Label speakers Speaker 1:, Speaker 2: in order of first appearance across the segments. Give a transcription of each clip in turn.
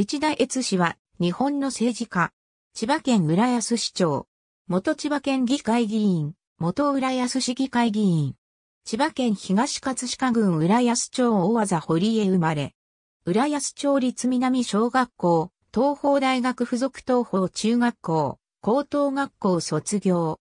Speaker 1: 内田悦氏は、日本の政治家、千葉県浦安市長、元千葉県議会議員、元浦安市議会議員、千葉県東葛飾郡浦安町大技堀江生まれ、浦安町立南小学校、東邦大学附属東邦中学校、高等学校卒業。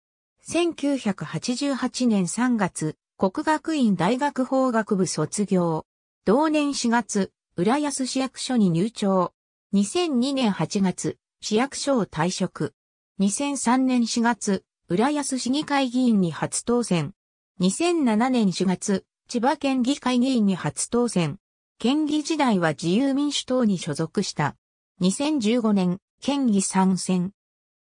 Speaker 1: 1988年3月、国学院大学法学部卒業。同年4月、浦安市役所に入庁。2002年8月、市役所を退職。2003年4月、浦安市議会議員に初当選。2007年4月、千葉県議会議員に初当選。県議時代は自由民主党に所属した。2015年、県議参戦。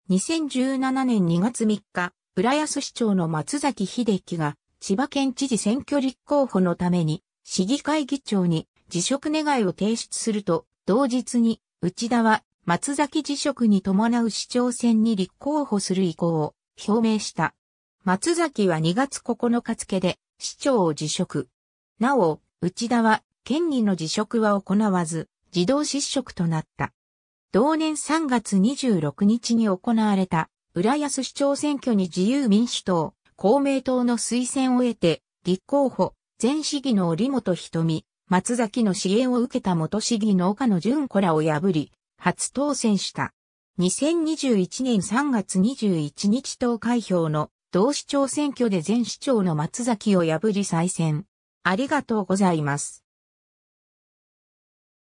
Speaker 1: 2017年2月3日、浦安市長の松崎秀樹が、千葉県知事選挙立候補のために、市議会議長に辞職願を提出すると、同日に内田は松崎辞職に伴う市長選に立候補する意向を表明した。松崎は2月9日付で市長を辞職。なお、内田は県議の辞職は行わず、自動失職となった。同年3月26日に行われた浦安市長選挙に自由民主党、公明党の推薦を得て、立候補、前市議の折本瞳、松崎の支援を受けた元市議の岡野淳子らを破り、初当選した。2021年3月21日投開票の同市長選挙で前市長の松崎を破り再選。ありがとうございます。